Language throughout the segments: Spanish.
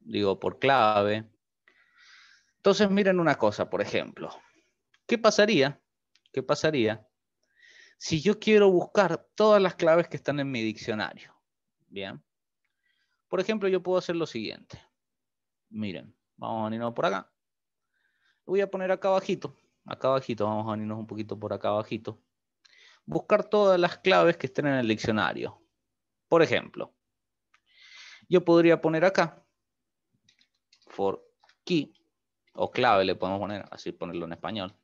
digo por clave. Entonces miren una cosa, por ejemplo, ¿qué pasaría? ¿Qué pasaría si yo quiero buscar todas las claves que están en mi diccionario? Bien. Por ejemplo, yo puedo hacer lo siguiente. Miren, vamos a venirnos por acá. Voy a poner acá abajito, acá abajito, vamos a venirnos un poquito por acá abajito. Buscar todas las claves que estén en el diccionario. Por ejemplo, yo podría poner acá for key, o clave le podemos poner, así ponerlo en español.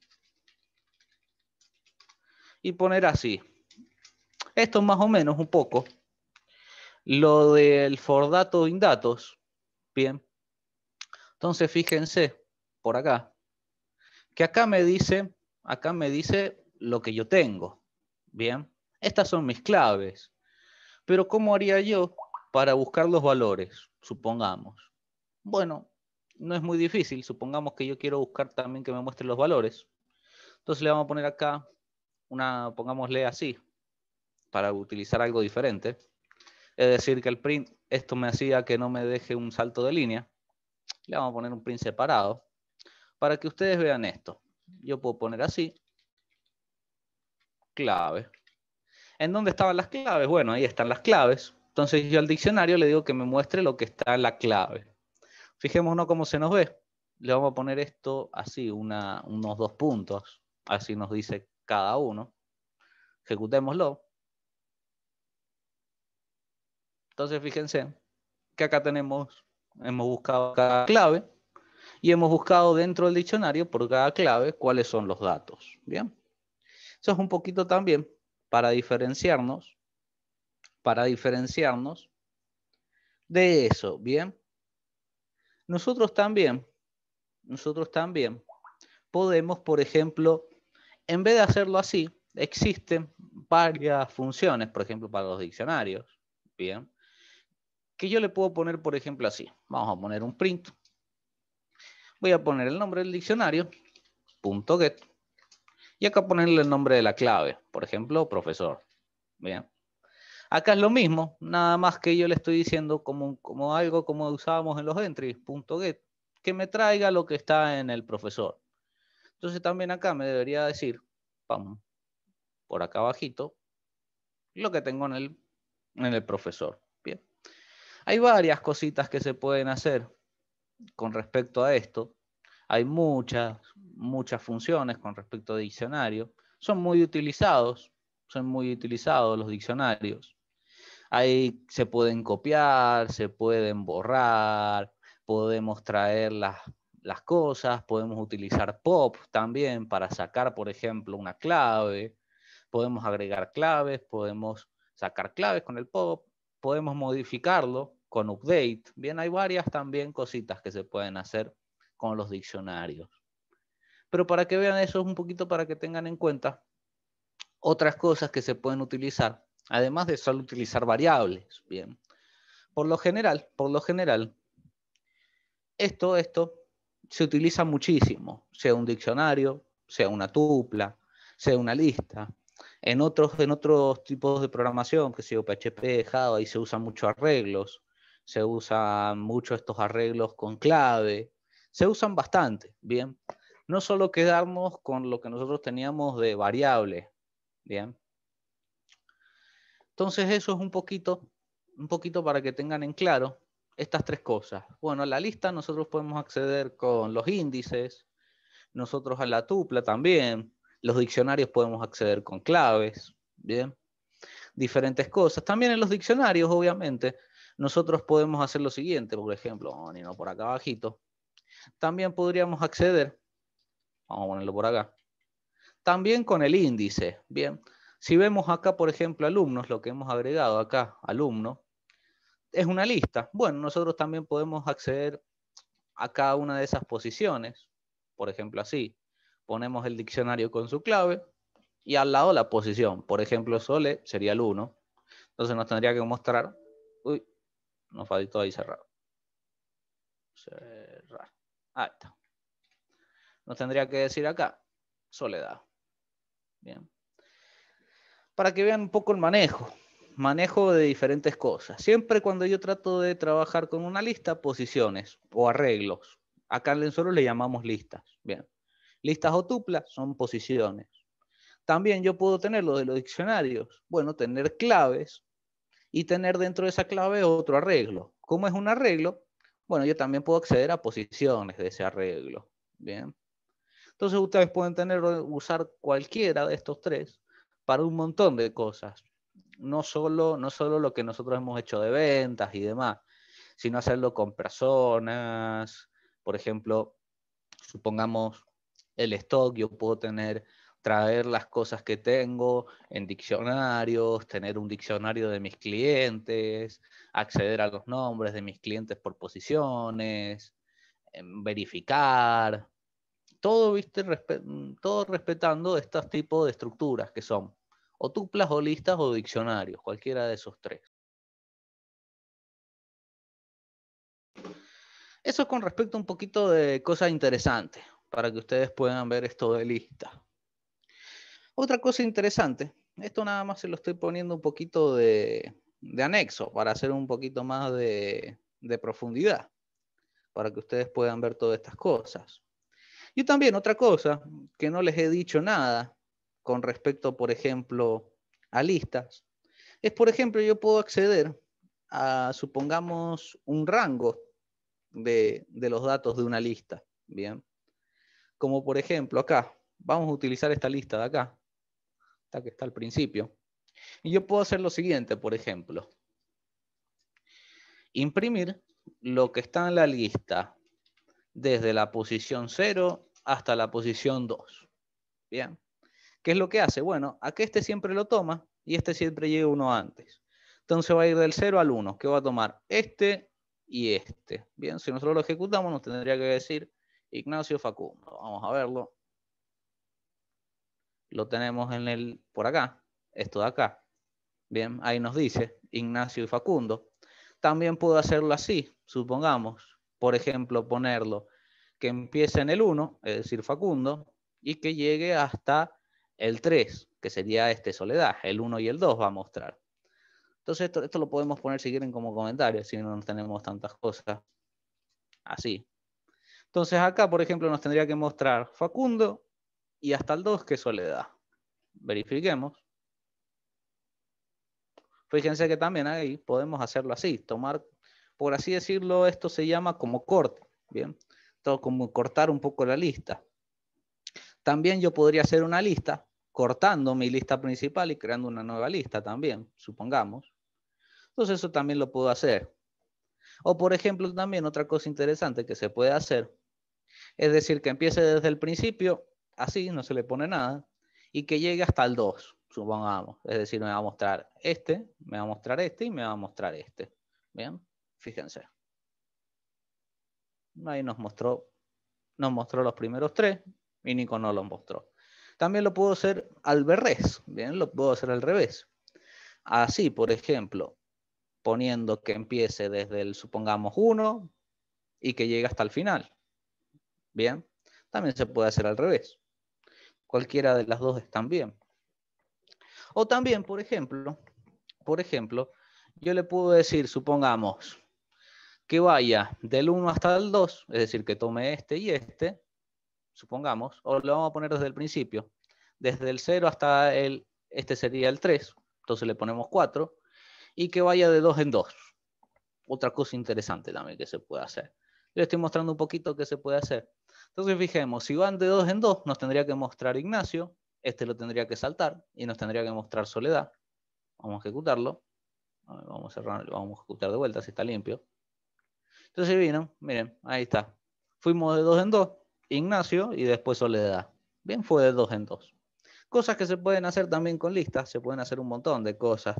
Y poner así. Esto es más o menos un poco lo del for dato in datos. Bien. Entonces fíjense por acá que acá me dice, acá me dice lo que yo tengo. Bien. Estas son mis claves. Pero ¿cómo haría yo para buscar los valores? Supongamos. Bueno, no es muy difícil. Supongamos que yo quiero buscar también que me muestre los valores. Entonces le vamos a poner acá una, pongámosle así, para utilizar algo diferente. Es decir, que el print, esto me hacía que no me deje un salto de línea. Le vamos a poner un print separado para que ustedes vean esto. Yo puedo poner así, clave. ¿En dónde estaban las claves? Bueno, ahí están las claves. Entonces yo al diccionario le digo que me muestre lo que está en la clave. Fijémonos cómo se nos ve. Le vamos a poner esto así, unos dos puntos. Así nos dice cada uno. Ejecutémoslo. Entonces, fíjense que acá tenemos, hemos buscado cada clave y hemos buscado dentro del diccionario por cada clave cuáles son los datos. Bien. Eso es un poquito también para diferenciarnos, para diferenciarnos de eso. Bien. Nosotros también, nosotros también podemos, por ejemplo, en vez de hacerlo así, existen varias funciones, por ejemplo, para los diccionarios, ¿bien? Que yo le puedo poner, por ejemplo, así. Vamos a poner un print. Voy a poner el nombre del diccionario, punto get. Y acá ponerle el nombre de la clave, por ejemplo, profesor. ¿Bien? Acá es lo mismo, nada más que yo le estoy diciendo como, algo como usábamos en los entries, punto .get, que me traiga lo que está en el profesor. Entonces también acá me debería decir, vamos por acá abajito, lo que tengo en el, en el profesor. Bien. Hay varias cositas que se pueden hacer con respecto a esto. Hay muchas, muchas funciones con respecto a diccionario. Son muy utilizados, son muy utilizados los diccionarios. Ahí se pueden copiar, se pueden borrar, podemos traer las, cosas, podemos utilizar pop también para sacar, por ejemplo, una clave, podemos agregar claves, podemos sacar claves con el pop, podemos modificarlo con update. Bien, hay varias también cositas que se pueden hacer con los diccionarios. Pero para que vean eso es un poquito para que tengan en cuenta otras cosas que se pueden utilizar además de solo utilizar variables. Bien. Por lo general, por lo general, esto, esto se utiliza muchísimo, sea un diccionario, sea una tupla, sea una lista. En otros, en otros tipos de programación, que sea PHP, Java, ahí se usan muchos arreglos, se usan mucho estos arreglos con clave, se usan bastante, ¿bien? No solo quedamos con lo que nosotros teníamos de variable, ¿bien? Entonces eso es un poquito, un poquito para que tengan en claro estas tres cosas. Bueno, a la lista nosotros podemos acceder con los índices, nosotros a la tupla también, los diccionarios podemos acceder con claves, ¿bien? Diferentes cosas. También en los diccionarios, obviamente, nosotros podemos hacer lo siguiente, por ejemplo, no por acá abajito. También podríamos acceder, vamos a ponerlo por acá, también con el índice, ¿bien? Si vemos acá, por ejemplo, alumnos, lo que hemos agregado acá, alumno, es una lista. Bueno, nosotros también podemos acceder a cada una de esas posiciones, por ejemplo así. Ponemos el diccionario con su clave y al lado la posición. Por ejemplo, Sole sería el 1. Entonces nos tendría que mostrar... Uy, nos faltó ahí cerrar. Cerrar. Ahí está. Nos tendría que decir acá, soledad. Bien para que vean un poco el manejo, manejo de diferentes cosas. Siempre cuando yo trato de trabajar con una lista, posiciones o arreglos. Acá en Lenzuelo le llamamos listas. Bien. Listas o tuplas son posiciones. También yo puedo tener lo de los diccionarios. Bueno, tener claves y tener dentro de esa clave otro arreglo. como es un arreglo? Bueno, yo también puedo acceder a posiciones de ese arreglo. Bien. Entonces ustedes pueden tener, usar cualquiera de estos tres para un montón de cosas. No solo, no solo lo que nosotros hemos hecho de ventas y demás, sino hacerlo con personas. Por ejemplo, supongamos el stock, yo puedo tener, traer las cosas que tengo en diccionarios, tener un diccionario de mis clientes, acceder a los nombres de mis clientes por posiciones, em, verificar, todo, viste, mm, todo respetando estos tipos de estructuras que son o tuplas o listas o diccionarios, cualquiera de esos tres. Eso con respecto a un poquito de cosas interesantes para que ustedes puedan ver esto de lista. Otra cosa interesante, esto nada más se lo estoy poniendo un poquito de, anexo para hacer un poquito más de profundidad, para que ustedes puedan ver todas estas cosas. Y también otra cosa, que no les he dicho nada con respecto, por ejemplo, a listas, es, por ejemplo, yo puedo acceder a, supongamos, un rango de, los datos de una lista. Bien. Como por ejemplo acá, vamos a utilizar esta lista de acá, esta que está al principio. Y yo puedo hacer lo siguiente, por ejemplo. Imprimir lo que está en la lista desde la posición 0 hasta la posición 2. ¿Bien? ¿Qué es lo que hace? Bueno, a este siempre lo toma y este siempre llega uno antes. Entonces va a ir del 0 al 1, que va a tomar este y este. Bien, si nosotros lo ejecutamos nos tendría que decir Ignacio Facundo. Vamos a verlo. Lo tenemos en el, por acá, esto de acá. Bien, ahí nos dice Ignacio y Facundo. También puedo hacerlo así, supongamos por ejemplo, ponerlo que empiece en el 1, es decir, Facundo, y que llegue hasta el 3, que sería este Soledad. El 1 y el 2 va a mostrar. Entonces esto, lo podemos poner si quieren como comentario, si no tenemos tantas cosas así. Entonces acá, por ejemplo, nos tendría que mostrar Facundo y hasta el 2, que Soledad. Verifiquemos. Fíjense que también ahí podemos hacerlo así, tomar por así decirlo, esto se llama como corte, ¿bien? Todo como cortar un poco la lista. También yo podría hacer una lista, cortando mi lista principal y creando una nueva lista también, supongamos. Entonces eso también lo puedo hacer. O por ejemplo, también otra cosa interesante que se puede hacer, es decir, que empiece desde el principio, así, no se le pone nada, y que llegue hasta el 2, supongamos. Es decir, me va a mostrar este, me va a mostrar este y me va a mostrar este. Bien. Fíjense. Ahí nos mostró, nos mostró los primeros tres y Nico no los mostró. También lo puedo hacer al revés, bien, lo puedo hacer al revés. Así, por ejemplo, poniendo que empiece desde el, supongamos, 1 y que llegue hasta el final. Bien, también se puede hacer al revés. Cualquiera de las dos están bien. O también, por ejemplo, por ejemplo, yo le puedo decir, supongamos, que vaya del 1 hasta el 2, es decir, que tome este y este, supongamos, o lo vamos a poner desde el principio, desde el 0 hasta el, este sería el 3, entonces le ponemos 4, y que vaya de 2 en 2. Otra cosa interesante también que se puede hacer. Le estoy mostrando un poquito que se puede hacer. Entonces fijemos, si van de 2 en 2, nos tendría que mostrar Ignacio, este lo tendría que saltar, y nos tendría que mostrar Soledad. Vamos a ejecutarlo. Vamos a cerrar, vamos a ejecutar de vuelta si está limpio. Entonces vino, miren, ahí está. Fuimos de dos en dos, Ignacio y después Soledad. Bien, fue de dos en dos. Cosas que se pueden hacer también con listas, se pueden hacer un montón de cosas.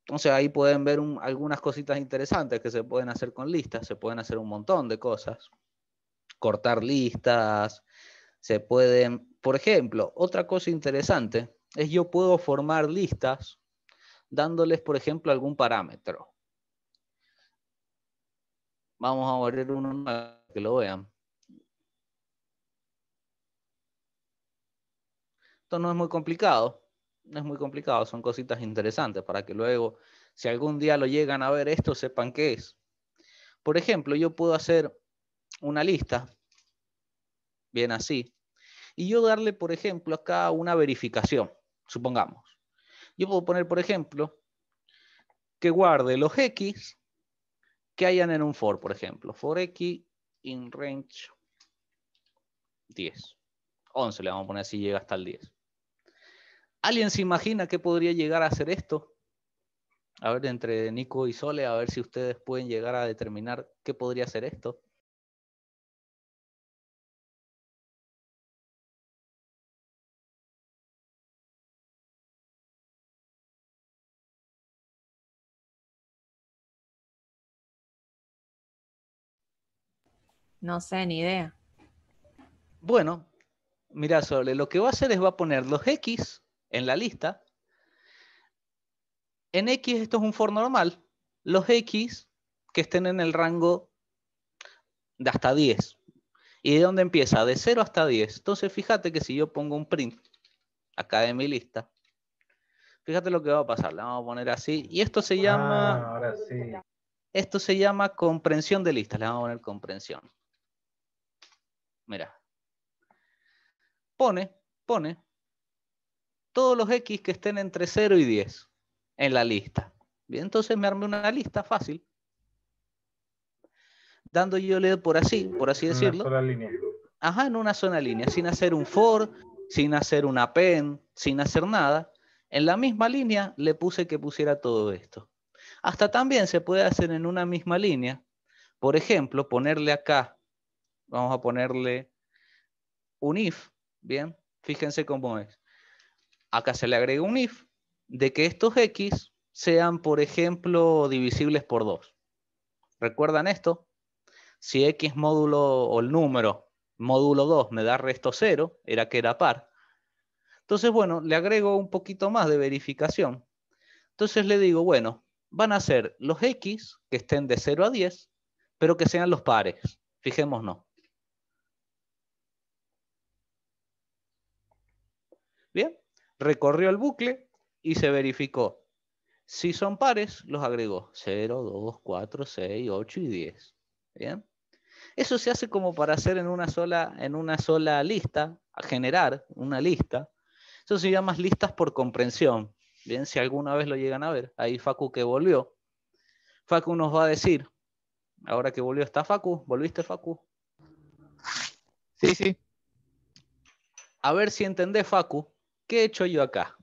Entonces ahí pueden ver algunas cositas interesantes que se pueden hacer con listas, se pueden hacer un montón de cosas. Cortar listas, se pueden, por ejemplo, otra cosa interesante es yo puedo formar listas dándoles, por ejemplo, algún parámetro. Vamos a abrir uno para que lo vean. Esto no es muy complicado, no es muy complicado, son cositas interesantes para que luego, si algún día lo llegan a ver esto, sepan qué es. Por ejemplo, yo puedo hacer una lista, bien así, y yo darle, por ejemplo, acá una verificación, supongamos. Yo puedo poner, por ejemplo, que guarde los X que hayan en un for, por ejemplo. For x in range 10. 11 le vamos a poner si llega hasta el 10. ¿Alguien se imagina qué podría llegar a hacer esto? A ver, entre Nico y Sole, a ver si ustedes pueden llegar a determinar qué podría ser esto. No sé, ni idea. Bueno, mira, Sole, lo que va a hacer es va a poner los X en la lista. En X esto es un for normal. Los X que estén en el rango de hasta 10. ¿Y de dónde empieza? De 0 hasta 10. Entonces fíjate que si yo pongo un print acá de mi lista, fíjate lo que va a pasar. le vamos a poner así. Y esto se ah, llama... Esto se llama comprensión de listas. Le vamos a poner comprensión mira, pone, pone todos los X que estén entre 0 y 10 en la lista. Bien, entonces me armé una lista fácil. Dando yo le por así, por así decirlo. En una línea. Ajá, en una sola línea, sin hacer un for, sin hacer una pen, sin hacer nada. En la misma línea le puse que pusiera todo esto. Hasta también se puede hacer en una misma línea. Por ejemplo, ponerle acá Vamos a ponerle un if, ¿bien? Fíjense cómo es. Acá se le agrega un if de que estos x sean, por ejemplo, divisibles por 2. ¿Recuerdan esto? Si x módulo o el número módulo 2 me da resto 0, era que era par. Entonces, bueno, le agrego un poquito más de verificación. Entonces le digo, bueno, van a ser los x que estén de 0 a 10, pero que sean los pares. Fijémonos. Bien, recorrió el bucle y se verificó. Si son pares, los agregó 0, 2, 4, 6, 8 y 10. Bien. Eso se hace como para hacer en una sola, en una sola lista, a generar una lista. Eso se llama listas por comprensión. Bien, si alguna vez lo llegan a ver, ahí Facu que volvió. Facu nos va a decir, ahora que volvió, ¿está Facu? ¿Volviste Facu? Sí, sí. A ver si entendés, Facu, he hecho yo acá?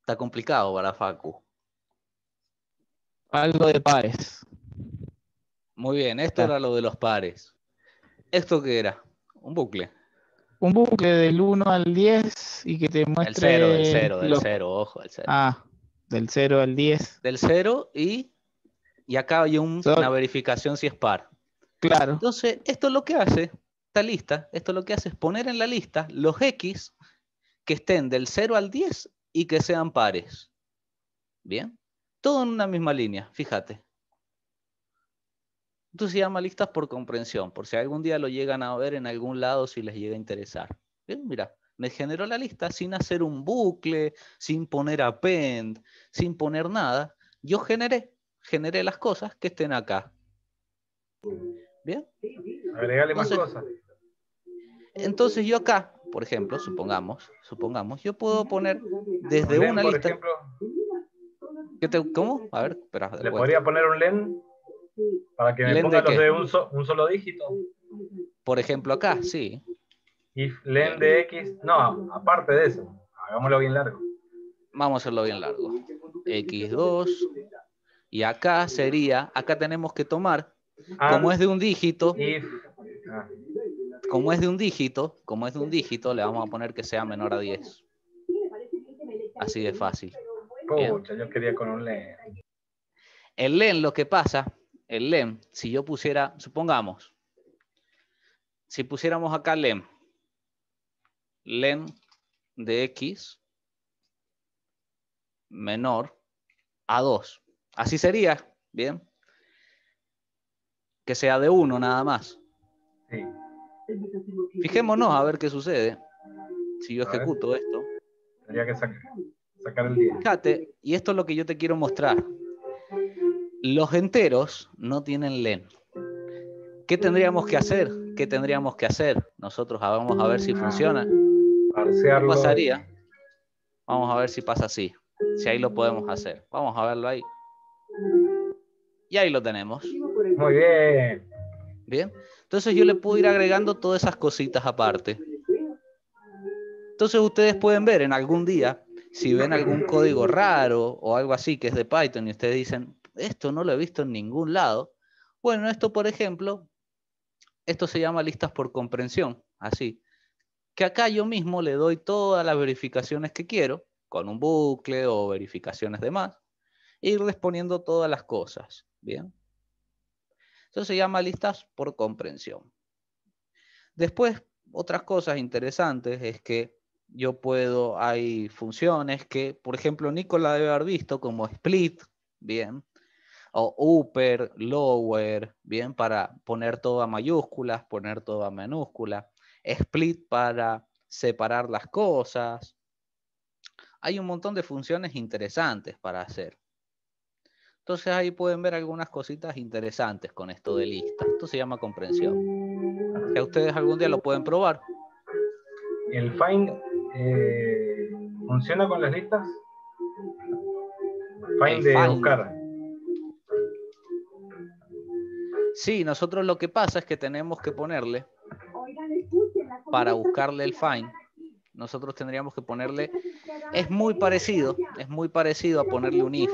Está complicado para Facu. Algo de pares. Muy bien, esto era lo de los pares. ¿Esto qué era? Un bucle. Un bucle del 1 al 10 y que te muestre. El 0, del 0, del 0, ojo, Ah, del 0 al 10. Del 0 y, y acá hay un, una verificación si es par. Entonces, esto es lo que hace esta lista, esto lo que hace es poner en la lista los X que estén del 0 al 10 y que sean pares. Bien. Todo en una misma línea, fíjate. Entonces se llama listas por comprensión, por si algún día lo llegan a ver en algún lado si les llega a interesar. Bien, mira, me generó la lista sin hacer un bucle, sin poner append, sin poner nada. Yo generé, generé las cosas que estén acá. ¿Bien? agregale más entonces, cosas. Entonces yo acá, por ejemplo, supongamos, supongamos, yo puedo poner desde una lista. ¿Cómo? A ver, espera. ¿Le podría poner un len para que me ponga los de un, solo dígito? Por ejemplo, acá, sí. If len de x, no, aparte de eso, hagámoslo bien largo. Vamos a hacerlo bien largo. x2 y acá sería, acá tenemos que tomar como es de un dígito, como es de un dígito, como es de un dígito, le vamos a poner que sea menor a 10. Así de fácil. Pucha, yo quería con un len. El len, lo que pasa, el len, si yo pusiera, supongamos, si pusiéramos acá len, len de x menor a 2. Así sería, ¿bien? que sea de uno nada más. Sí. Fijémonos a ver qué sucede si yo ejecuto esto. Tendría que sacar, el 10. Fíjate, y esto es lo que yo te quiero mostrar. Los enteros no tienen len. ¿Qué tendríamos que hacer? ¿Qué tendríamos que hacer? Nosotros vamos a ver si funciona. ¿Qué pasaría? Vamos a ver si pasa así. Si ahí lo podemos hacer. Vamos a verlo ahí. Y ahí lo tenemos. Muy bien. Bien. Entonces yo le puedo ir agregando todas esas cositas aparte. Entonces ustedes pueden ver en algún día, si ven algún código raro o algo así que es de Python y ustedes dicen, esto no lo he visto en ningún lado. Bueno, esto por ejemplo, esto se llama listas por comprensión, así. Que acá yo mismo le doy todas las verificaciones que quiero, con un bucle o verificaciones de más, e irles poniendo todas las cosas, ¿bien? Entonces se llama listas por comprensión. Después, otras cosas interesantes es que yo puedo, hay funciones que, por ejemplo, Nicola debe haber visto como split, bien, o upper, lower, bien, para poner todo a mayúsculas, poner todo a minúscula, split para separar las cosas. Hay un montón de funciones interesantes para hacer. Entonces ahí pueden ver algunas cositas interesantes con esto de lista. Esto se llama comprensión. ustedes algún día lo pueden probar. ¿El find eh, funciona con las listas? Find de buscar. Sí, nosotros lo que pasa es que tenemos que ponerle, para buscarle el find, nosotros tendríamos que ponerle, es muy parecido, es muy parecido a ponerle un if.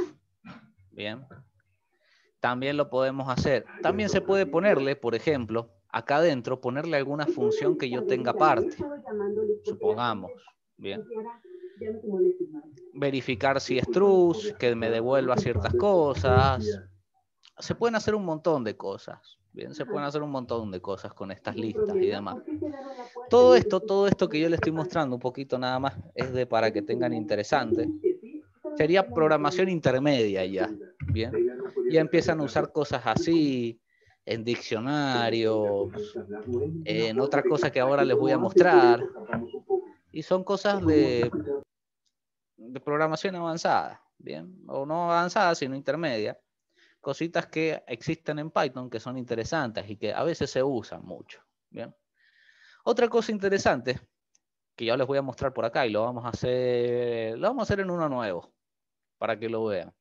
Bien. También lo podemos hacer. También se puede ponerle, por ejemplo, acá adentro, ponerle alguna función que yo tenga parte Supongamos. Bien. Verificar si es true, que me devuelva ciertas cosas. Se pueden hacer un montón de cosas. Bien, se pueden hacer un montón de cosas con estas listas y demás. Todo esto, todo esto que yo le estoy mostrando un poquito nada más es de para que tengan interesante. Sería programación intermedia ya. Bien. Ya empiezan a usar cosas así en diccionarios, en otra cosa que ahora les voy a mostrar. Y son cosas de, de programación avanzada, ¿bien? O no avanzada, sino intermedia. Cositas que existen en Python que son interesantes y que a veces se usan mucho, ¿bien? Otra cosa interesante que ya les voy a mostrar por acá y lo vamos a hacer, lo vamos a hacer en uno nuevo para que lo vean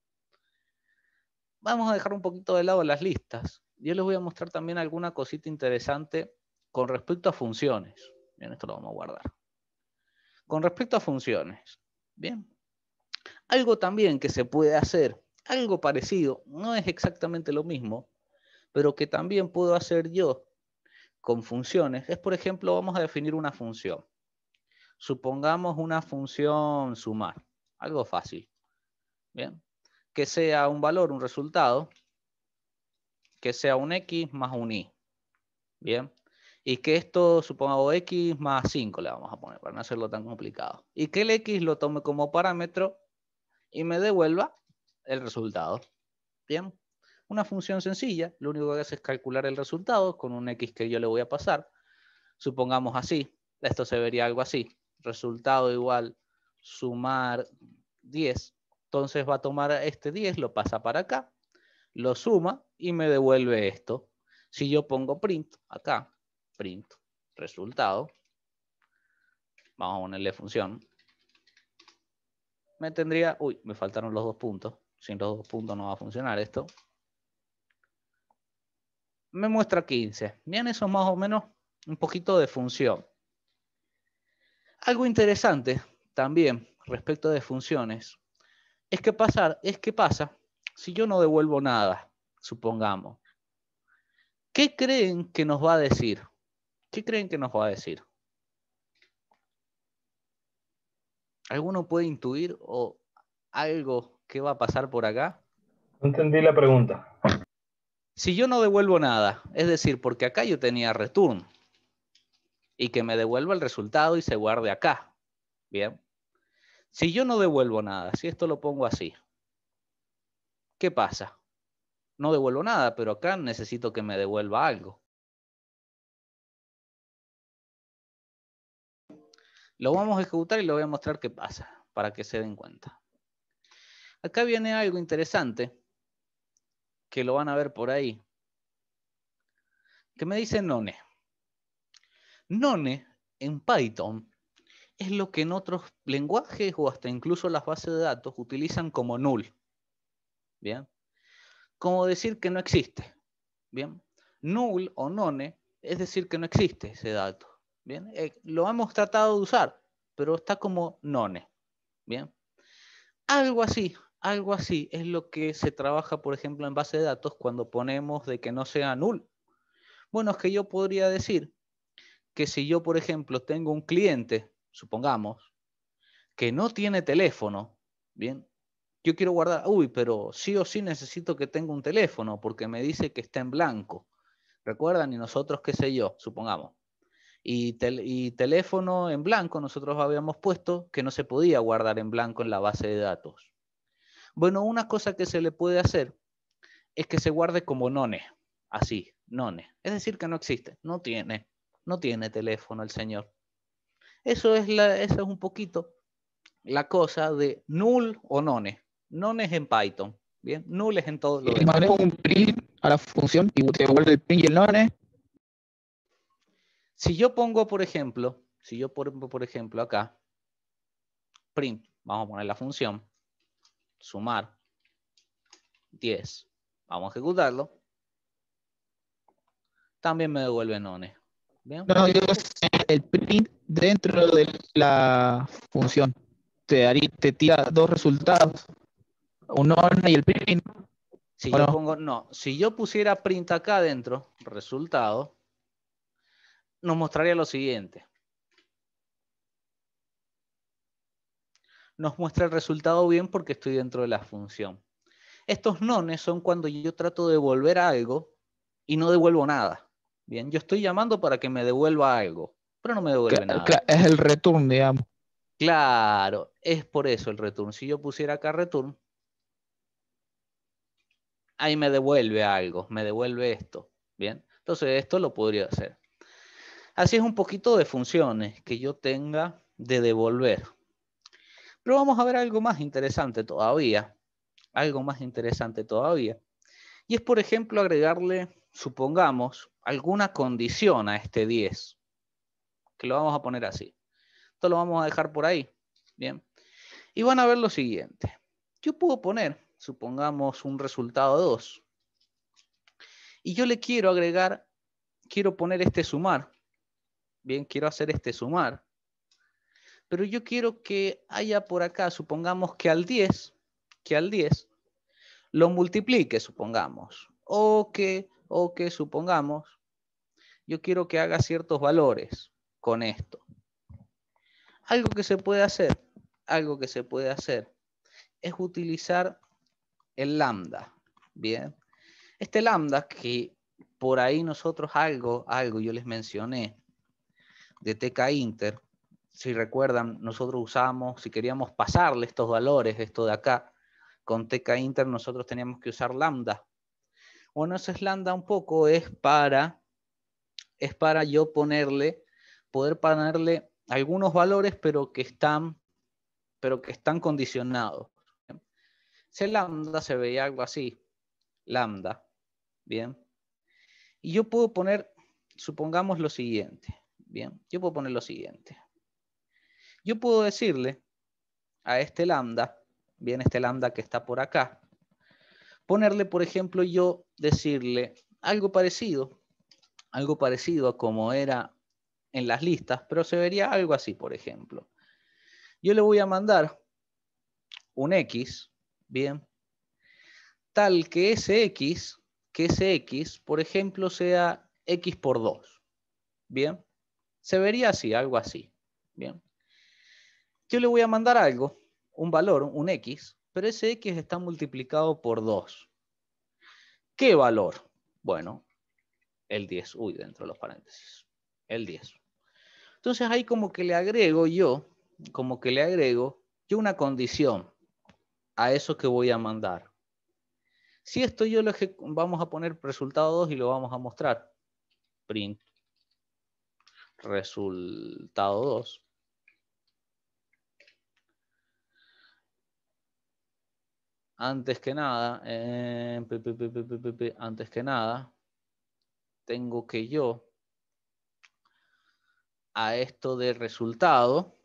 vamos a dejar un poquito de lado las listas. Yo les voy a mostrar también alguna cosita interesante con respecto a funciones. Bien, esto lo vamos a guardar. Con respecto a funciones, bien. Algo también que se puede hacer, algo parecido, no es exactamente lo mismo, pero que también puedo hacer yo con funciones, es por ejemplo, vamos a definir una función. Supongamos una función sumar, algo fácil. Bien que sea un valor, un resultado, que sea un X más un Y. Bien. Y que esto, supongamos, X más 5 le vamos a poner, para no hacerlo tan complicado. Y que el X lo tome como parámetro y me devuelva el resultado. Bien. Una función sencilla, lo único que hace es calcular el resultado con un X que yo le voy a pasar. Supongamos así, esto se vería algo así. Resultado igual sumar 10 entonces va a tomar este 10, lo pasa para acá, lo suma y me devuelve esto. Si yo pongo print acá, print resultado, vamos a ponerle función, me tendría, uy, me faltaron los dos puntos, sin los dos puntos no va a funcionar esto. Me muestra 15. Bien, eso más o menos un poquito de función. Algo interesante también respecto de funciones es que, pasar, es pasa si yo no devuelvo nada, supongamos. ¿Qué creen que nos va a decir? ¿Qué creen que nos va a decir? ¿Alguno puede intuir o algo que va a pasar por acá? No entendí la pregunta. Si yo no devuelvo nada, es decir, porque acá yo tenía return y que me devuelva el resultado y se guarde acá. Bien. Si yo no devuelvo nada, si esto lo pongo así, ¿qué pasa? No devuelvo nada, pero acá necesito que me devuelva algo. Lo vamos a ejecutar y lo voy a mostrar qué pasa, para que se den cuenta. Acá viene algo interesante, que lo van a ver por ahí, que me dice none. None en Python es lo que en otros lenguajes o hasta incluso las bases de datos utilizan como null. ¿Bien? Como decir que no existe. ¿Bien? Null o none es decir que no existe ese dato. ¿Bien? Eh, lo hemos tratado de usar, pero está como none. ¿Bien? Algo así, algo así es lo que se trabaja, por ejemplo, en base de datos cuando ponemos de que no sea null. Bueno, es que yo podría decir que si yo, por ejemplo, tengo un cliente supongamos, que no tiene teléfono, bien, yo quiero guardar, uy, pero sí o sí necesito que tenga un teléfono porque me dice que está en blanco. ¿Recuerdan? Y nosotros, qué sé yo, supongamos. Y, teléfono en blanco, nosotros habíamos puesto que no se podía guardar en blanco en la base de datos. Bueno, una cosa que se le puede hacer es que se guarde como none, así, none. Es decir, que no existe, no tiene, no tiene teléfono el señor. Eso es, la, eso es un poquito la cosa de null o none. None es en Python, ¿bien? Null es en todo lo demás. un print a la función y te devuelve el print y el none. Si yo pongo, por ejemplo, si yo pongo, por ejemplo, acá, print, vamos a poner la función, sumar 10. Vamos a ejecutarlo. También me devuelve none. No, yo el print dentro de la función te, tira dos resultados, un non y el print. Si yo pongo, no, si yo pusiera print acá dentro, resultado, nos mostraría lo siguiente. Nos muestra el resultado bien porque estoy dentro de la función. Estos nones son cuando yo trato de devolver algo y no devuelvo nada. Bien, yo estoy llamando para que me devuelva algo, pero no me devuelve nada. es el return, digamos. Claro, es por eso el return. Si yo pusiera acá return, ahí me devuelve algo, me devuelve esto. Bien, entonces esto lo podría hacer. Así es un poquito de funciones que yo tenga de devolver. Pero vamos a ver algo más interesante todavía. Algo más interesante todavía. Y es, por ejemplo, agregarle supongamos, alguna condición a este 10, que lo vamos a poner así. Esto lo vamos a dejar por ahí, ¿bien? Y van a ver lo siguiente. Yo puedo poner, supongamos, un resultado 2. Y yo le quiero agregar, quiero poner este sumar. Bien, quiero hacer este sumar. Pero yo quiero que haya por acá, supongamos que al 10, que al 10, lo multiplique, supongamos. O que o que supongamos, yo quiero que haga ciertos valores con esto. Algo que se puede hacer, algo que se puede hacer es utilizar el lambda, ¿bien? Este lambda que por ahí nosotros algo, algo yo les mencioné de TK Inter, si recuerdan, nosotros usamos, si queríamos pasarle estos valores, esto de acá, con TK Inter nosotros teníamos que usar lambda, o es lambda un poco es para, es para yo ponerle, poder ponerle algunos valores, pero que están, pero que están condicionados. Ese lambda se veía algo así, lambda, ¿bien? Y yo puedo poner, supongamos lo siguiente, ¿bien? Yo puedo poner lo siguiente. Yo puedo decirle a este lambda, bien, este lambda que está por acá, ponerle, por ejemplo, yo decirle algo parecido, algo parecido a como era en las listas, pero se vería algo así, por ejemplo. Yo le voy a mandar un X, bien, tal que ese X, que ese X, por ejemplo, sea X por 2, bien. Se vería así, algo así, bien. Yo le voy a mandar algo, un valor, un X, pero X está multiplicado por 2. ¿Qué valor? Bueno, el 10. Uy, dentro de los paréntesis. El 10. Entonces ahí como que le agrego yo, como que le agrego yo una condición a eso que voy a mandar. Si esto yo lo vamos a poner resultado 2 y lo vamos a mostrar. Print resultado 2. Antes que nada, em, antes que nada, tengo que yo a esto de resultado,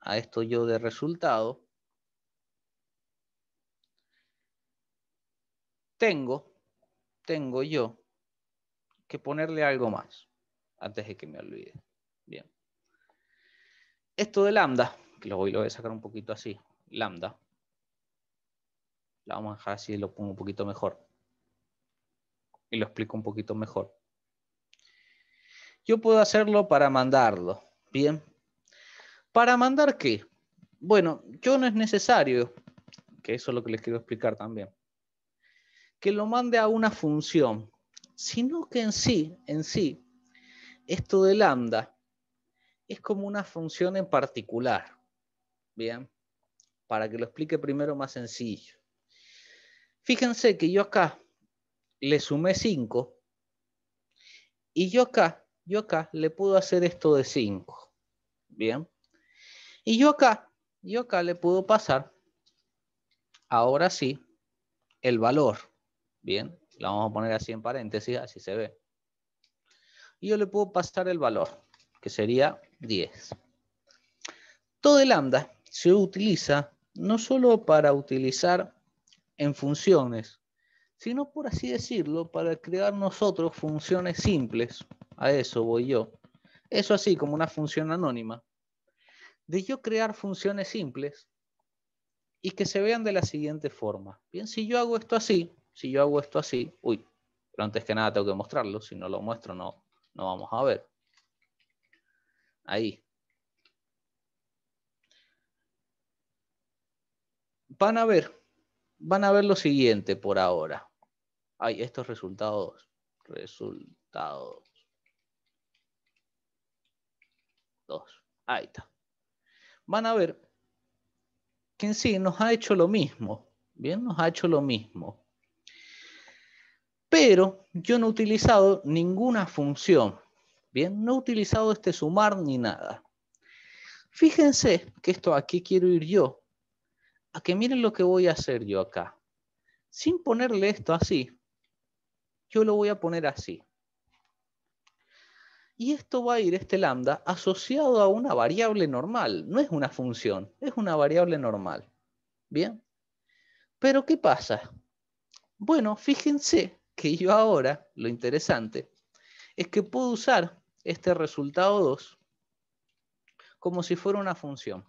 a esto yo de resultado, tengo, tengo yo que ponerle algo más antes de que me olvide. Bien. Esto de lambda, que lo voy, lo voy a sacar un poquito así, lambda, la vamos a dejar así y lo pongo un poquito mejor. Y lo explico un poquito mejor. Yo puedo hacerlo para mandarlo. Bien. ¿Para mandar qué? Bueno, yo no es necesario, que eso es lo que les quiero explicar también, que lo mande a una función, sino que en sí, en sí, esto de lambda es como una función en particular. Bien. Para que lo explique primero más sencillo. Fíjense que yo acá le sumé 5 y yo acá, yo acá le puedo hacer esto de 5. Bien. Y yo acá, yo acá le puedo pasar, ahora sí, el valor. Bien. La vamos a poner así en paréntesis, así se ve. Y yo le puedo pasar el valor, que sería 10. Todo el lambda se utiliza no solo para utilizar en funciones, sino por así decirlo, para crear nosotros funciones simples. A eso voy yo. Eso así como una función anónima. De yo crear funciones simples y que se vean de la siguiente forma. Bien, si yo hago esto así, si yo hago esto así, uy, pero antes que nada tengo que mostrarlo, si no lo muestro no, no vamos a ver. Ahí. Van a ver van a ver lo siguiente por ahora. Hay estos resultados. Resultados. Dos. Ahí está. Van a ver que en sí nos ha hecho lo mismo. Bien, nos ha hecho lo mismo. Pero yo no he utilizado ninguna función. Bien, no he utilizado este sumar ni nada. Fíjense que esto aquí quiero ir yo a que miren lo que voy a hacer yo acá. Sin ponerle esto así, yo lo voy a poner así. Y esto va a ir, este lambda, asociado a una variable normal. No es una función, es una variable normal. ¿Bien? Pero ¿qué pasa? Bueno, fíjense que yo ahora, lo interesante, es que puedo usar este resultado 2 como si fuera una función.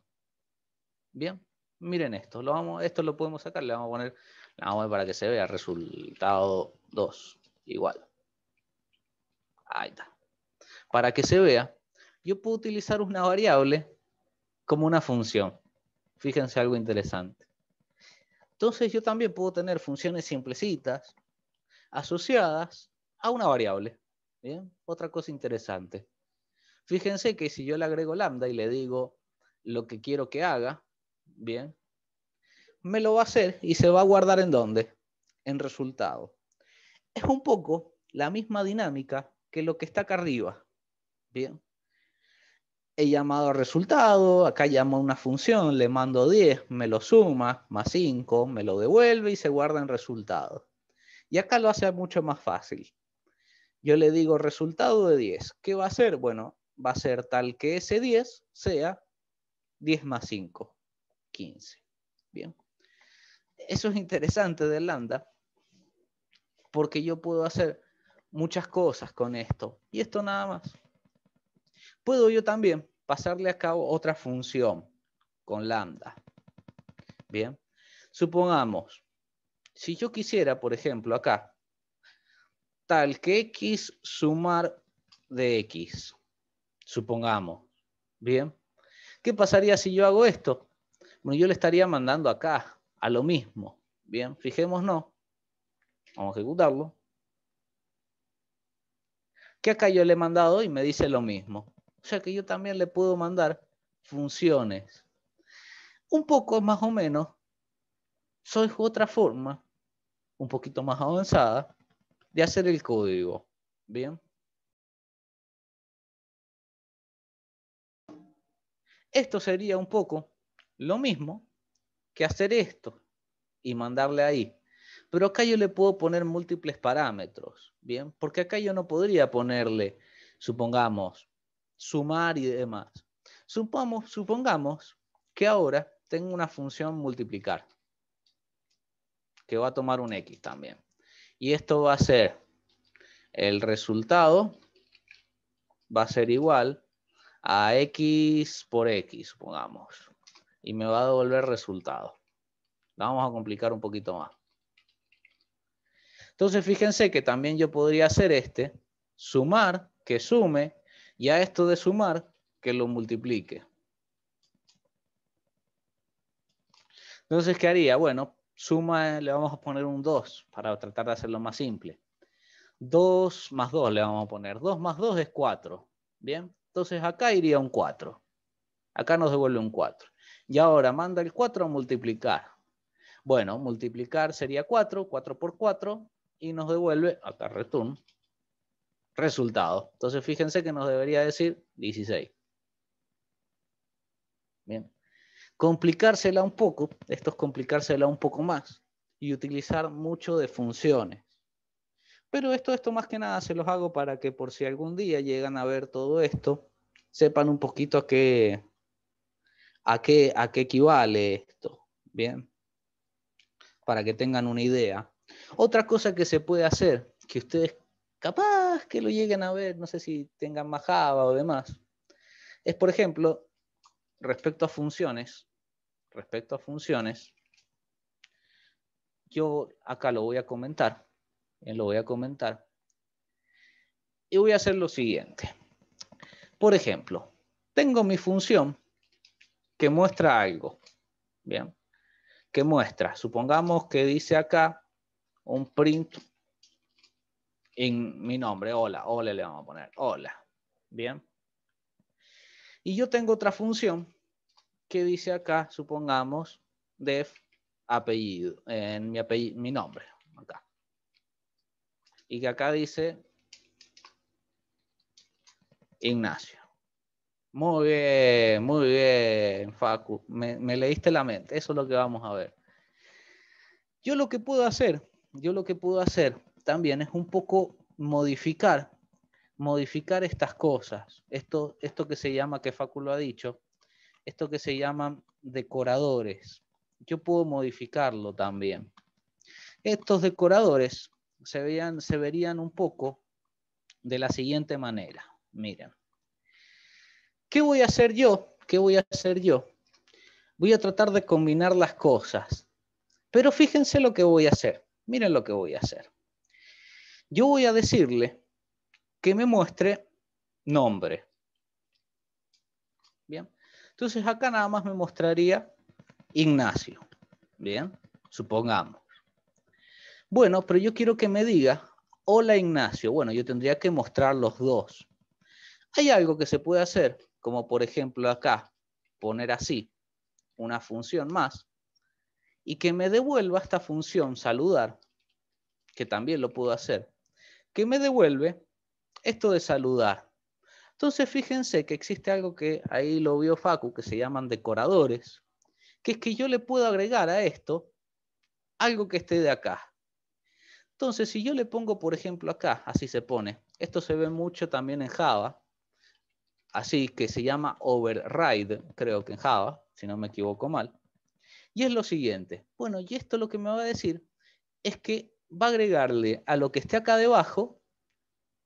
¿Bien? miren esto, lo esto lo podemos sacar, le vamos a poner, vamos a para que se vea, resultado 2, igual. Ahí está. Para que se vea, yo puedo utilizar una variable como una función. Fíjense algo interesante. Entonces yo también puedo tener funciones simplecitas asociadas a una variable. ¿Bien? Otra cosa interesante. Fíjense que si yo le agrego lambda y le digo lo que quiero que haga, Bien. Me lo va a hacer y se va a guardar en dónde? En resultado. Es un poco la misma dinámica que lo que está acá arriba. Bien. He llamado a resultado, acá llamo a una función, le mando 10, me lo suma, más 5, me lo devuelve y se guarda en resultado. Y acá lo hace mucho más fácil. Yo le digo resultado de 10. ¿Qué va a ser? Bueno, va a ser tal que ese 10 sea 10 más 5. 15. Bien. Eso es interesante de lambda porque yo puedo hacer muchas cosas con esto y esto nada más. Puedo yo también pasarle a cabo otra función con lambda. Bien. Supongamos, si yo quisiera, por ejemplo, acá, tal que x sumar de x, supongamos, ¿bien? ¿Qué pasaría si yo hago esto? Bueno, yo le estaría mandando acá a lo mismo. Bien, fijémonos. Vamos a ejecutarlo. Que acá yo le he mandado y me dice lo mismo. O sea que yo también le puedo mandar funciones. Un poco más o menos. Soy otra forma, un poquito más avanzada, de hacer el código. Bien. Esto sería un poco lo mismo que hacer esto y mandarle ahí. Pero acá yo le puedo poner múltiples parámetros, ¿bien? Porque acá yo no podría ponerle, supongamos, sumar y demás. Supongamos, supongamos que ahora tengo una función multiplicar, que va a tomar un x también. Y esto va a ser el resultado, va a ser igual a x por x, supongamos y me va a devolver resultado. La vamos a complicar un poquito más. Entonces, fíjense que también yo podría hacer este, sumar, que sume, y a esto de sumar, que lo multiplique. Entonces, ¿qué haría? Bueno, suma, le vamos a poner un 2 para tratar de hacerlo más simple. 2 más 2 le vamos a poner. 2 más 2 es 4. Bien, entonces acá iría un 4. Acá nos devuelve un 4. Y ahora manda el 4 a multiplicar. Bueno, multiplicar sería 4, 4 por 4, y nos devuelve, acá return, resultado. Entonces fíjense que nos debería decir 16. Bien. Complicársela un poco, esto es complicársela un poco más, y utilizar mucho de funciones. Pero esto, esto más que nada se los hago para que por si algún día llegan a ver todo esto, sepan un poquito que... qué, ¿A qué, ¿A qué equivale esto? Bien, para que tengan una idea. Otra cosa que se puede hacer, que ustedes capaz que lo lleguen a ver, no sé si tengan más Java o demás, es por ejemplo, respecto a funciones, respecto a funciones, yo acá lo voy a comentar, eh, lo voy a comentar, y voy a hacer lo siguiente. Por ejemplo, tengo mi función que muestra algo. Bien. ¿Qué muestra? Supongamos que dice acá un print en mi nombre. Hola, hola le vamos a poner. Hola. Bien. Y yo tengo otra función que dice acá, supongamos, def apellido, en mi, mi nombre. Acá. Y que acá dice Ignacio. Muy bien, muy bien, Facu. Me, leíste la mente. Eso es lo que vamos a ver. Yo lo que puedo hacer, yo lo que puedo hacer también es un poco modificar, modificar estas cosas. Esto, esto que se llama, que Facu lo ha dicho, esto que se llaman decoradores. Yo puedo modificarlo también. Estos decoradores se, se verían un poco de la siguiente manera. Miren. ¿Qué voy a hacer yo? ¿Qué voy a hacer yo? Voy a tratar de combinar las cosas. Pero fíjense lo que voy a hacer. Miren lo que voy a hacer. Yo voy a decirle que me muestre nombre. Bien. Entonces acá nada más me mostraría Ignacio. Bien. Supongamos. Bueno, pero yo quiero que me diga, hola Ignacio. Bueno, yo tendría que mostrar los dos. Hay algo que se puede hacer como por ejemplo acá, poner así una función más, y que me devuelva esta función saludar, que también lo puedo hacer, que me devuelve esto de saludar. Entonces fíjense que existe algo que ahí lo vio Facu, que se llaman decoradores, que es que yo le puedo agregar a esto algo que esté de acá. Entonces si yo le pongo, por ejemplo, acá, así se pone, esto se ve mucho también en Java, así que se llama override, creo que en Java, si no me equivoco mal. Y es lo siguiente. Bueno, y esto lo que me va a decir es que va a agregarle a lo que esté acá debajo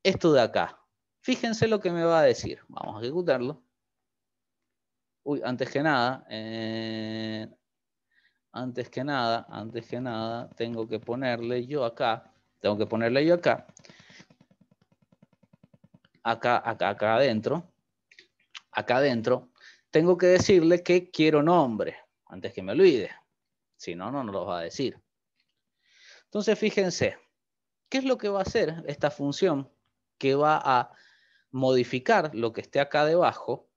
esto de acá. Fíjense lo que me va a decir. Vamos a ejecutarlo. Uy, antes que nada, eh, antes que nada, antes que nada, tengo que ponerle yo acá, tengo que ponerle yo acá, acá, acá, acá adentro, acá adentro, tengo que decirle que quiero nombre antes que me olvide. Si no, no nos lo va a decir. Entonces, fíjense, ¿qué es lo que va a hacer esta función que va a modificar lo que esté acá debajo?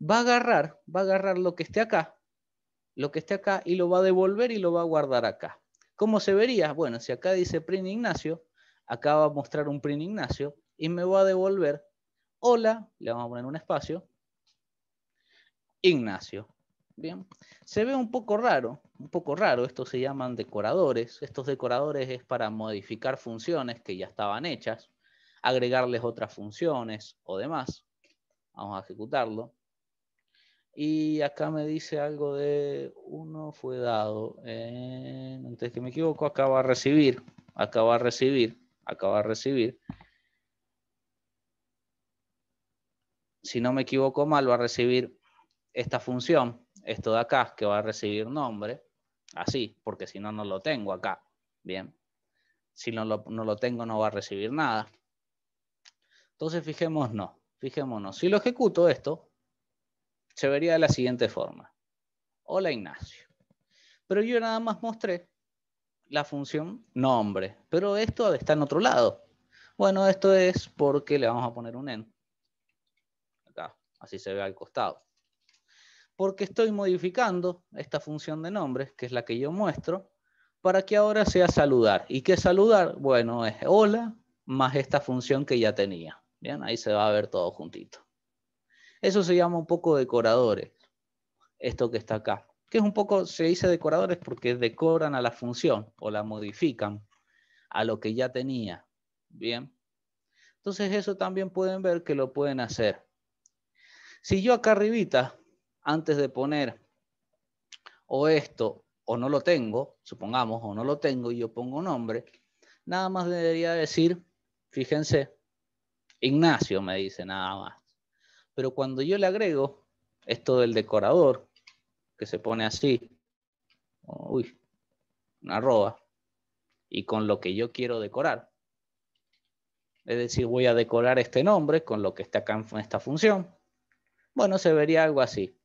Va a agarrar, va a agarrar lo que esté acá, lo que esté acá y lo va a devolver y lo va a guardar acá. ¿Cómo se vería? Bueno, si acá dice print Ignacio, acá va a mostrar un print Ignacio y me va a devolver hola, le vamos a poner un espacio, Ignacio. Bien. Se ve un poco raro, un poco raro, estos se llaman decoradores. Estos decoradores es para modificar funciones que ya estaban hechas, agregarles otras funciones o demás. Vamos a ejecutarlo. Y acá me dice algo de uno fue dado. antes que me equivoco, acaba a recibir, acaba a recibir, acaba a recibir. Si no me equivoco mal, va a recibir esta función, esto de acá, que va a recibir nombre, así, porque si no, no lo tengo acá. Bien. Si no lo, no lo tengo, no va a recibir nada. Entonces, fijémonos, fijémonos. Si lo ejecuto esto, se vería de la siguiente forma. Hola, Ignacio. Pero yo nada más mostré la función nombre, pero esto está en otro lado. Bueno, esto es porque le vamos a poner un en. Acá, así se ve al costado porque estoy modificando esta función de nombres, que es la que yo muestro, para que ahora sea saludar. ¿Y qué saludar? Bueno, es hola más esta función que ya tenía. Bien, ahí se va a ver todo juntito. Eso se llama un poco decoradores, esto que está acá. Que es un poco, se dice decoradores porque decoran a la función o la modifican a lo que ya tenía. Bien. Entonces eso también pueden ver que lo pueden hacer. Si yo acá arribita antes de poner o esto o no lo tengo, supongamos, o no lo tengo y yo pongo nombre, nada más debería decir, fíjense, Ignacio me dice nada más. Pero cuando yo le agrego esto del decorador, que se pone así, uy, una arroba, y con lo que yo quiero decorar. Es decir, voy a decorar este nombre con lo que está acá en esta función. Bueno, se vería algo así.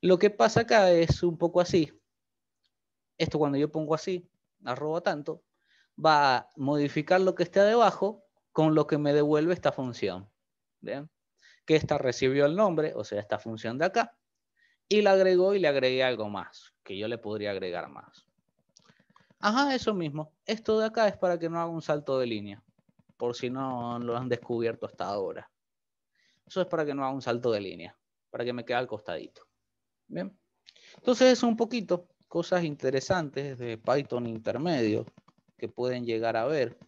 Lo que pasa acá es un poco así. Esto cuando yo pongo así, arroba tanto, va a modificar lo que está debajo con lo que me devuelve esta función. Que esta recibió el nombre, o sea, esta función de acá, y la agregó y le agregué algo más, que yo le podría agregar más. Ajá, eso mismo. Esto de acá es para que no haga un salto de línea, por si no lo han descubierto hasta ahora. Eso es para que no haga un salto de línea, para que me quede al costadito. Bien. Entonces, un poquito cosas interesantes de Python intermedio que pueden llegar a ver,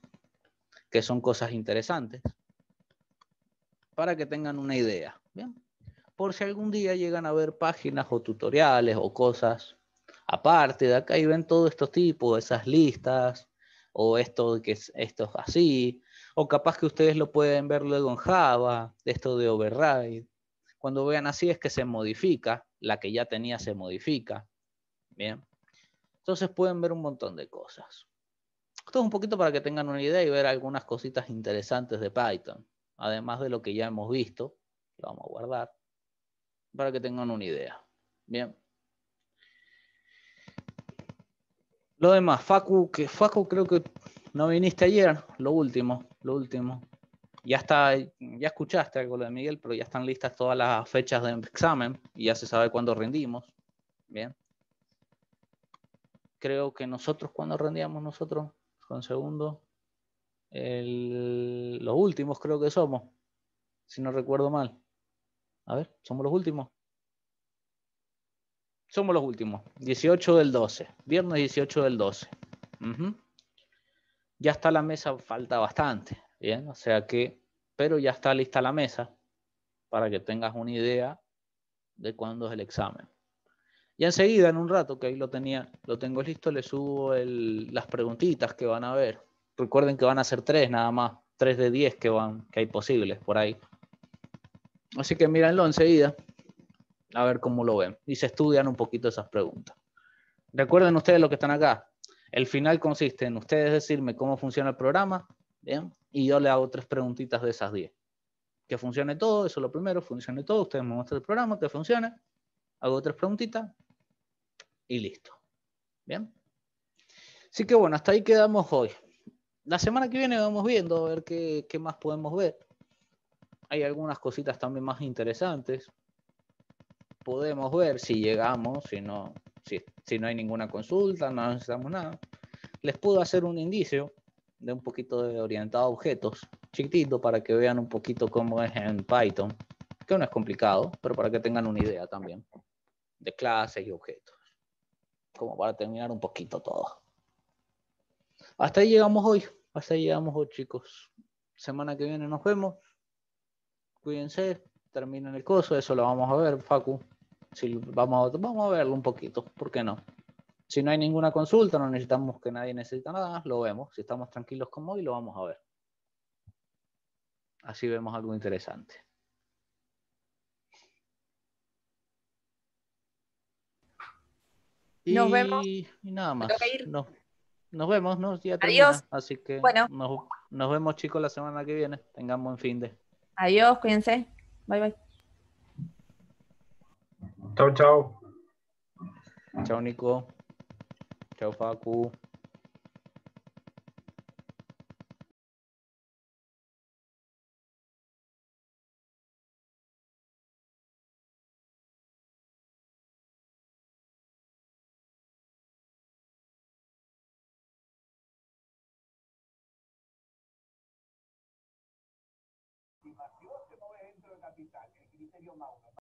que son cosas interesantes, para que tengan una idea. Bien. Por si algún día llegan a ver páginas o tutoriales o cosas aparte de acá y ven todo estos tipos, esas listas, o esto que esto es así, o capaz que ustedes lo pueden ver luego en Java, esto de override. Cuando vean así es que se modifica la que ya tenía se modifica. Bien. Entonces pueden ver un montón de cosas. Esto es un poquito para que tengan una idea y ver algunas cositas interesantes de Python, además de lo que ya hemos visto, Lo vamos a guardar, para que tengan una idea. Bien. Lo demás, Facu, que Facu creo que no viniste ayer, lo último, lo último ya está, ya escuchaste algo de Miguel, pero ya están listas todas las fechas de examen y ya se sabe cuándo rendimos. Bien. Creo que nosotros, cuando rendíamos nosotros? Con segundo. los últimos creo que somos, si no recuerdo mal. A ver, somos los últimos. Somos los últimos. 18 del 12. Viernes 18 del 12. Ya está la mesa, falta bastante. Bien, o sea que, pero ya está lista la mesa para que tengas una idea de cuándo es el examen. Y enseguida, en un rato, que ahí lo tenía, lo tengo listo, le subo las preguntitas que van a ver. Recuerden que van a ser tres nada más, tres de diez que van, que hay posibles por ahí. Así que mírenlo enseguida, a ver cómo lo ven. Y se estudian un poquito esas preguntas. Recuerden ustedes lo que están acá. El final consiste en ustedes decirme cómo funciona el programa, ¿bien? Y yo le hago tres preguntitas de esas 10. Que funcione todo, eso es lo primero, funcione todo, ustedes me muestran el programa, que funcione, hago tres preguntitas y listo. ¿Bien? Así que bueno, hasta ahí quedamos hoy. La semana que viene vamos viendo a ver qué, qué más podemos ver. Hay algunas cositas también más interesantes. Podemos ver si llegamos, si no, si, si no hay ninguna consulta, no necesitamos nada. Les puedo hacer un indicio de un poquito de orientado a objetos, chiquitito, para que vean un poquito cómo es en Python, que no es complicado, pero para que tengan una idea también de clases y objetos, como para terminar un poquito todo. Hasta ahí llegamos hoy, hasta ahí llegamos hoy chicos. Semana que viene nos vemos, cuídense, terminen el curso, eso lo vamos a ver, Facu. Si vamos, a, vamos a verlo un poquito, ¿por qué no? Si no hay ninguna consulta, no necesitamos que nadie necesita nada más, lo vemos. Si estamos tranquilos como móvil, lo vamos a ver. Así vemos algo interesante. Nos vemos. Y nada más. Nos, vemos, ¿no? Adiós. Así que bueno. nos, vemos, chicos, la semana que viene. Tengamos buen fin de. Adiós, cuídense. Bye, bye. Chau chao. Chao, Nico. Tchau, é Facu.